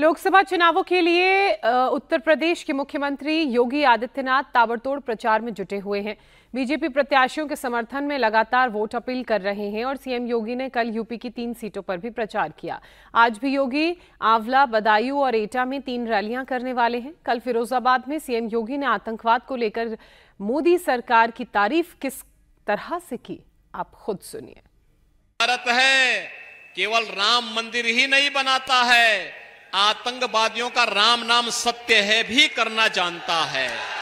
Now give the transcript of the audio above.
लोकसभा चुनावों के लिए उत्तर प्रदेश के मुख्यमंत्री योगी आदित्यनाथ ताबड़तोड़ प्रचार में जुटे हुए हैं बीजेपी प्रत्याशियों के समर्थन में लगातार वोट अपील कर रहे हैं और सीएम योगी ने कल यूपी की तीन सीटों पर भी प्रचार किया आज भी योगी आंवला बदायूं और एटा में तीन रैलियां करने वाले हैं कल फिरोजाबाद में सीएम योगी ने आतंकवाद को लेकर मोदी सरकार की तारीफ किस तरह से की आप खुद सुनिए भारत है केवल राम मंदिर ही नहीं बनाता है आतंकवादियों का राम नाम सत्य है भी करना जानता है